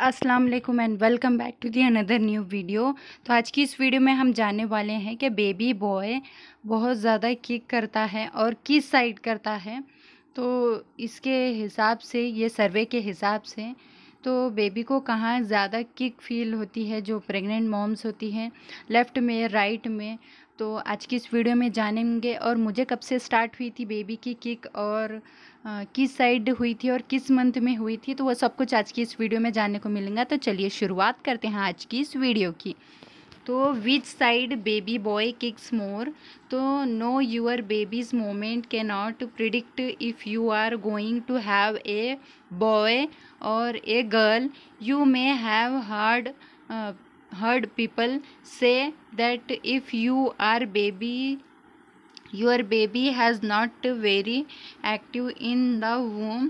अस्सलाम वालेकुम and welcome back to the another new video तो आज की इस वीडियो में हम जानने वाले हैं कि बेबी बॉय बहुत ज़्यादा किक करता है और किस साइड करता है तो इसके हिसाब से ये सर्वे के हिसाब से तो बेबी को कहाँ ज़्यादा किक फील होती है जो प्रेग्नेंट मॉम्स होती हैं लेफ़्ट में राइट में तो आज की इस वीडियो में जानेंगे और मुझे कब से स्टार्ट हुई थी बेबी की किक और आ, किस साइड हुई थी और किस मंथ में हुई थी तो वह सब कुछ आज की इस वीडियो में जानने को मिलेगा तो चलिए शुरुआत करते हैं आज की इस वीडियो की तो which side baby boy kicks more to know your baby's moment can not predict if you are going to have a boy और a girl you may have hard heard people say that if you are baby your baby has not very active in the womb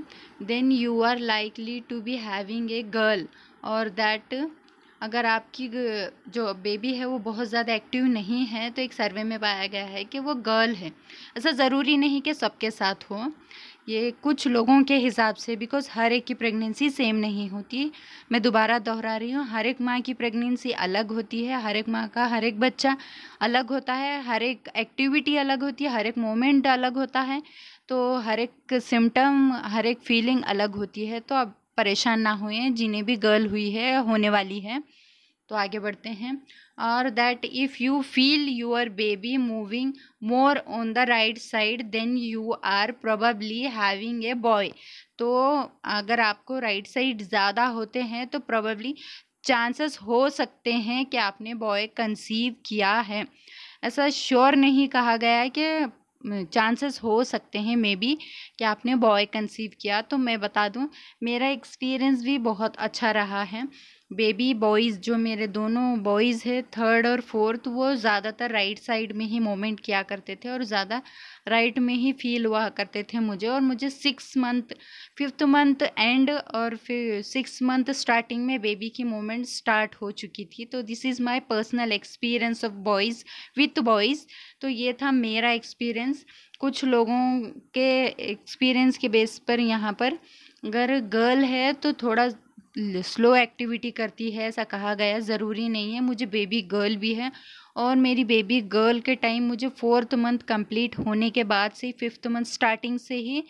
then you are likely to be having a girl or that अगर आपकी जो baby है वो बहुत ज़्यादा active नहीं है तो एक सर्वे में पाया गया है कि वो गर्ल है ऐसा ज़रूरी नहीं कि सबके साथ हो ये कुछ लोगों के हिसाब से बिकॉज़ हर एक की प्रेगनेंसी सेम नहीं होती मैं दोबारा दोहरा रही हूँ हर एक माँ की प्रेगनेंसी अलग होती है हर एक माँ का हर एक बच्चा अलग होता है हर एक एक्टिविटी अलग होती है हर एक मोमेंट अलग होता है तो हर एक सिम्टम हर एक फीलिंग अलग होती है तो अब परेशान ना हुए जिन्हें भी गर्ल हुई है होने वाली है तो आगे बढ़ते हैं और that if you feel your baby moving more on the right side then you are probably having a boy तो अगर आपको राइट साइड ज़्यादा होते हैं तो प्रोबली चांसेस हो सकते हैं कि आपने बॉय कंसीव किया है ऐसा श्योर नहीं कहा गया है कि चांसेस हो सकते हैं मे बी कि आपने बॉय कंसीव किया तो मैं बता दूं मेरा एक्सपीरियंस भी बहुत अच्छा रहा है बेबी बॉयज़ जो मेरे दोनों बॉयज़ है थर्ड और फोर्थ वो ज़्यादातर राइट साइड में ही मोमेंट किया करते थे और ज़्यादा राइट में ही फील हुआ करते थे मुझे और मुझे six month fifth month and और फिर सिक्स मंथ स्टार्टिंग में बेबी की मोमेंट स्टार्ट हो चुकी थी तो this is my personal experience of boys with boys तो ये था मेरा एक्सपीरियंस कुछ लोगों के एक्सपीरियंस के बेस पर यहाँ पर अगर गर्ल है तो थोड़ा स्लो एक्टिविटी करती है ऐसा कहा गया ज़रूरी नहीं है मुझे बेबी गर्ल भी है और मेरी बेबी गर्ल के टाइम मुझे फोर्थ मंथ कंप्लीट होने के बाद से ही फिफ्थ मंथ स्टार्टिंग से ही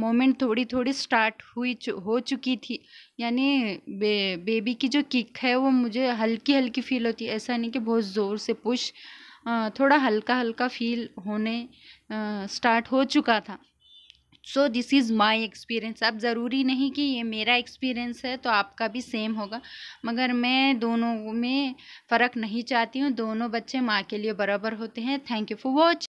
मोमेंट थोड़ी थोड़ी स्टार्ट हुई चु, हो चुकी थी यानी बे, बेबी की जो किक है वो मुझे हल्की हल्की फील होती है ऐसा नहीं कि बहुत ज़ोर से पुश थोड़ा हल्का हल्का फील होने स्टार्ट हो चुका था so this is my experience अब ज़रूरी नहीं कि ये मेरा एक्सपीरियंस है तो आपका भी सेम होगा मगर मैं दोनों में फ़र्क नहीं चाहती हूँ दोनों बच्चे माँ के लिए बराबर होते हैं थैंक यू फॉर वॉच